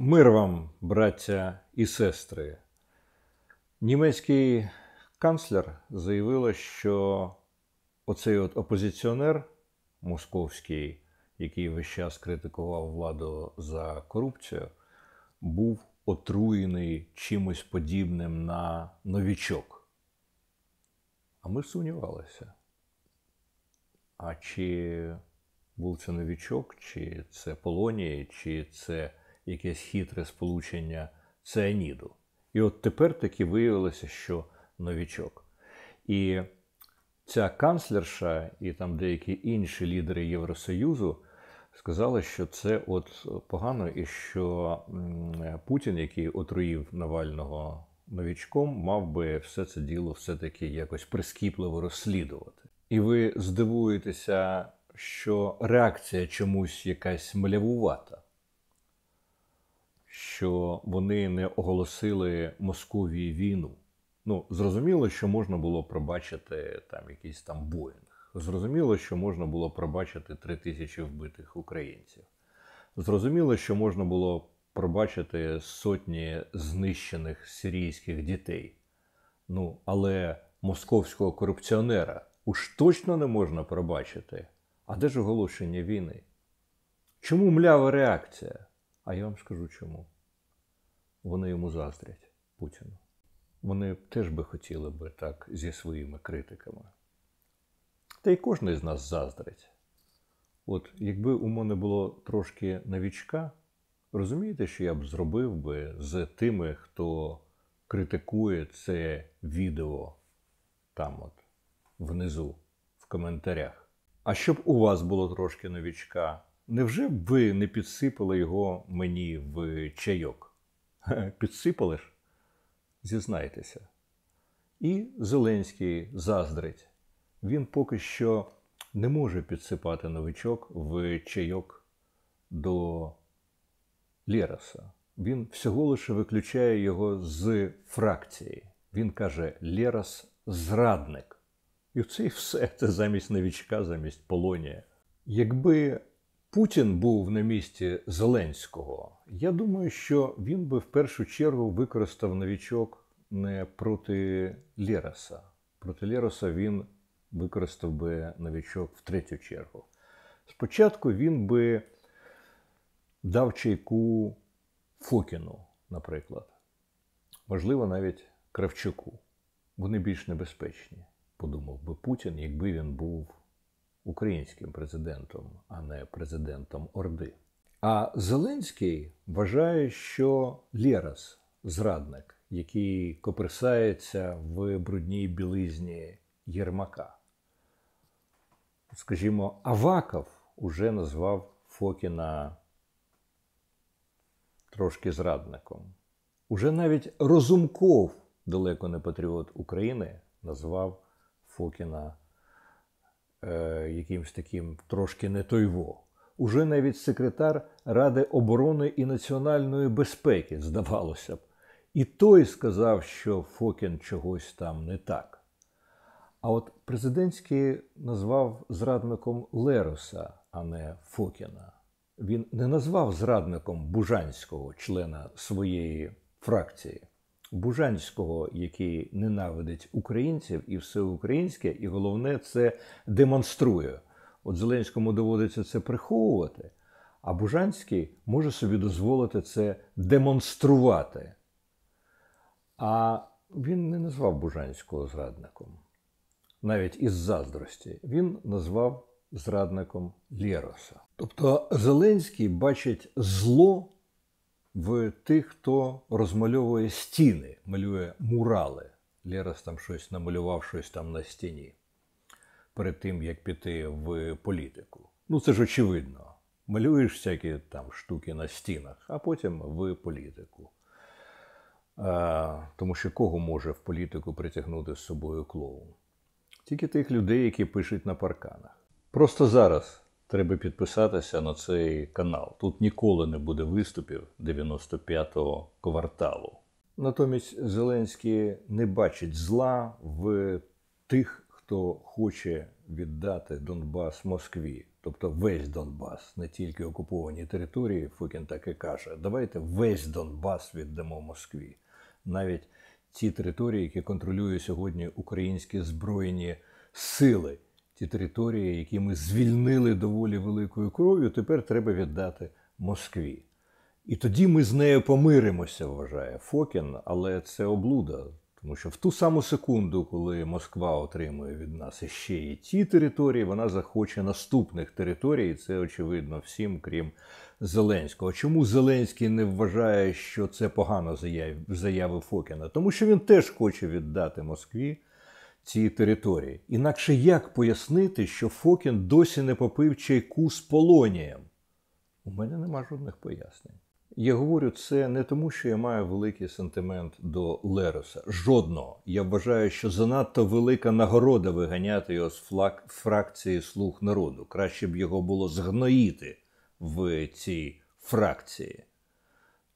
Мир вам, браття і сестри. Німецький канцлер заявила, що оцей от опозиціонер московський, який весь час критикував владу за корупцію, був отруєний чимось подібним на новічок. А ми сумнівалися. А чи був це новічок, чи це Полонія, чи це якесь хитре сполучення цианіду. І от тепер таки виявилося, що новічок. І ця канцлерша і там деякі інші лідери Євросоюзу сказали, що це от погано, і що Путін, який отруїв Навального новічком, мав би все це діло все-таки якось прискіпливо розслідувати. І ви здивуєтеся, що реакція чомусь якась малявувата що вони не оголосили Московії війну. Ну, зрозуміло, що можна було пробачити там якийсь там Боїнг. Зрозуміло, що можна було пробачити три тисячі вбитих українців. Зрозуміло, що можна було пробачити сотні знищених сирійських дітей. Ну, але московського корупціонера уж точно не можна пробачити. А де ж оголошення війни? Чому млява реакція? А я вам скажу чому. Вони йому заздрять Путіну. Вони теж би хотіли би так зі своїми критиками. Та й кожен з нас заздрить. От якби у мене було трошки новічка, розумієте, що я б зробив би з тими, хто критикує це відео там, от, внизу, в коментарях. А щоб у вас було трошки новічка. Невже б ви не підсипали його мені в чайок? Підсипали ж? Зізнайтеся. І Зеленський заздрить. Він поки що не може підсипати новичок в чайок до Лєраса. Він всього лише виключає його з фракції. Він каже: Лєрас зрадник. І це і все це замість новічка, замість полонія. Якби Путін був на місці Зеленського, я думаю, що він би в першу чергу використав новічок не проти Лєраса. Проти Лєраса він використав би новічок в третю чергу. Спочатку він би дав чайку Фокіну, наприклад, можливо, навіть Кравчуку. Вони більш небезпечні, подумав би Путін, якби він був українським президентом, а не президентом Орди. А Зеленський вважає, що Лєрас зрадник, який коперсається в брудній білизні Єрмака. Скажімо, Аваков уже назвав Фокіна трошки зрадником. Уже навіть Розумков, далеко не патріот України, назвав Фокіна. Е, якимсь таким трошки не тойво. Уже навіть секретар Ради оборони і національної безпеки, здавалося б, і той сказав, що Фокін чогось там не так. А от президентський назвав зрадником Лероса, а не Фокіна. Він не назвав зрадником Бужанського члена своєї фракції. Бужанського, який ненавидить українців і все українське, і головне це демонструє. От Зеленському доводиться це приховувати, а Бужанський може собі дозволити це демонструвати. А він не назвав Бужанського зрадником, навіть із заздрості. Він назвав зрадником Лєроса. Тобто Зеленський бачить зло в тих, хто розмальовує стіни, малює мурали. Лерас там щось намалював щось там на стіні перед тим, як піти в політику. Ну це ж очевидно. Малюєш всякі там штуки на стінах, а потім в політику. А, Тому що кого може в політику притягнути з собою клоун? Тільки тих людей, які пишуть на парканах. Просто зараз Треба підписатися на цей канал. Тут ніколи не буде виступів 95-го кварталу. Натомість Зеленський не бачить зла в тих, хто хоче віддати Донбас Москві, тобто весь Донбас, не тільки окуповані території. Фукін так і каже: давайте весь Донбас віддамо Москві. Навіть ті території, які контролює сьогодні українські збройні сили ті території, які ми звільнили доволі великою кров'ю, тепер треба віддати Москві. І тоді ми з нею помиримося, вважає Фокін, але це облуда. Тому що в ту саму секунду, коли Москва отримує від нас іще і ті території, вона захоче наступних територій, і це очевидно всім, крім Зеленського. Чому Зеленський не вважає, що це погано заяв заяви Фокіна? Тому що він теж хоче віддати Москві ці території. Інакше як пояснити, що Фокін досі не попив чайку з полонієм? У мене нема жодних пояснень. Я говорю це не тому, що я маю великий сентимент до Лероса. Жодного. Я вважаю, що занадто велика нагорода виганяти його з флаг фракції слуг народу. Краще б його було згноїти в цій фракції.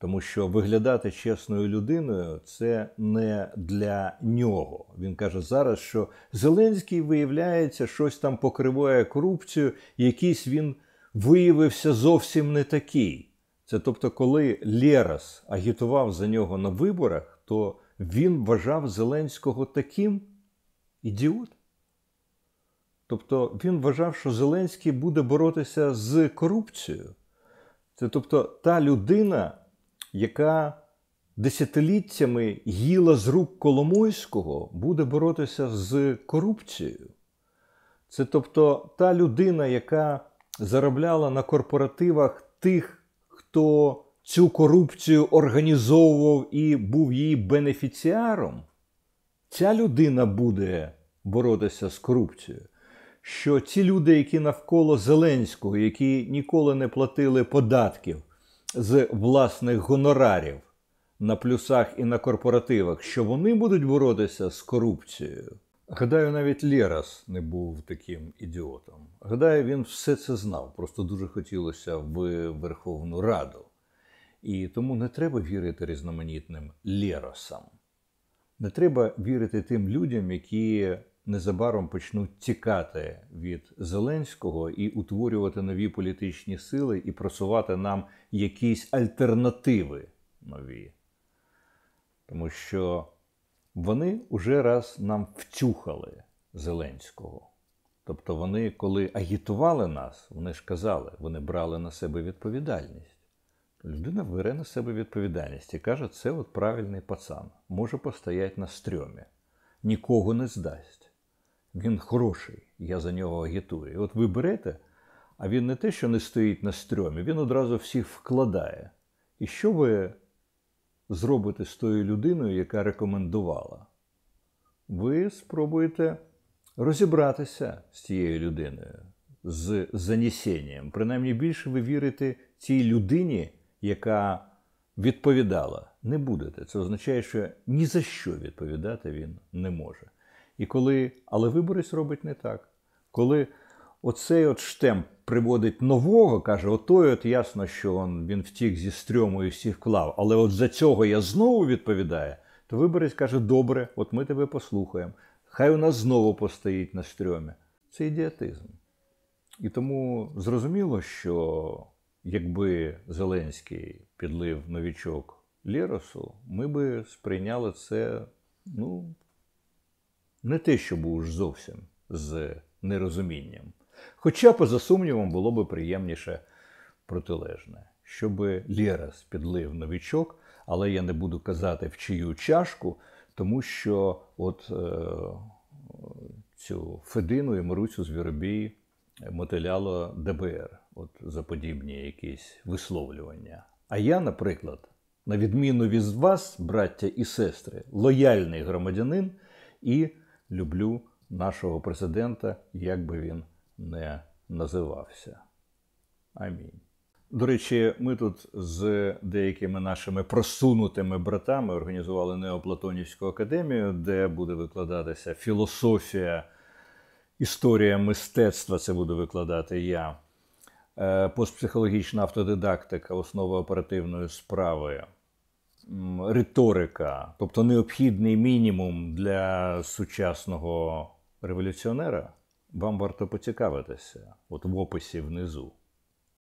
Тому що виглядати чесною людиною це не для нього. Він каже зараз, що Зеленський виявляється, щось там покриває корупцію, якийсь він виявився зовсім не такий. Це тобто, коли Лєрас агітував за нього на виборах, то він вважав Зеленського таким ідіот. Тобто він вважав, що Зеленський буде боротися з корупцією. Це тобто та людина яка десятиліттями їла з рук Коломойського буде боротися з корупцією. Це тобто та людина, яка заробляла на корпоративах тих, хто цю корупцію організовував і був її бенефіціаром, ця людина буде боротися з корупцією. Що ці люди, які навколо Зеленського, які ніколи не платили податків, з власних гонорарів на плюсах і на корпоративах, що вони будуть боротися з корупцією. Гадаю, навіть Лєрас не був таким ідіотом. Гадаю, він все це знав, просто дуже хотілося в Верховну Раду. І тому не треба вірити різноманітним Лєросам. Не треба вірити тим людям, які незабаром почнуть тікати від Зеленського і утворювати нові політичні сили і просувати нам якісь альтернативи нові. Тому що вони уже раз нам втюхали Зеленського. Тобто вони, коли агітували нас, вони ж казали, вони брали на себе відповідальність. Людина бере на себе відповідальність і каже, це от правильний пацан, може постояти на стрьомі, нікого не здасть. Він хороший, я за нього агітую. І От ви берете, а він не те, що не стоїть на стрьомі, він одразу всіх вкладає. І що ви зробите з тою людиною, яка рекомендувала? Ви спробуєте розібратися з цією людиною, з занесенням. Принаймні більше ви вірите цій людині, яка відповідала. Не будете. Це означає, що ні за що відповідати він не може. І коли, Але виборець робить не так. Коли оцей от штемп приводить нового, каже, отой от ясно, що он, він втік зі стрьому і всіх клав, але от за цього я знову відповідаю, то виборець каже, добре, от ми тебе послухаємо. Хай у нас знову постоїть на стрьомі. Це ідіотизм. І тому зрозуміло, що якби Зеленський підлив новічок Лєросу, ми би сприйняли це ну, не те, що був ж зовсім з нерозумінням. Хоча, поза сумнівом, було би приємніше протилежне, щоб Лєра спідлив новічок, але я не буду казати в чию чашку, тому що от е, цю Федину і Маруцю Звіробій мотиляло ДБР от за подібні якісь висловлювання. А я, наприклад, на відміну від вас, браття і сестри, лояльний громадянин і люблю нашого президента, як би він не називався. Амінь. До речі, ми тут з деякими нашими просунутими братами організували Неоплатонівську академію, де буде викладатися філософія, історія мистецтва. Це буду викладати я, е, постпсихологічна автодидактика, основа оперативної справи риторика, тобто необхідний мінімум для сучасного революціонера, вам варто поцікавитися, от в описі внизу.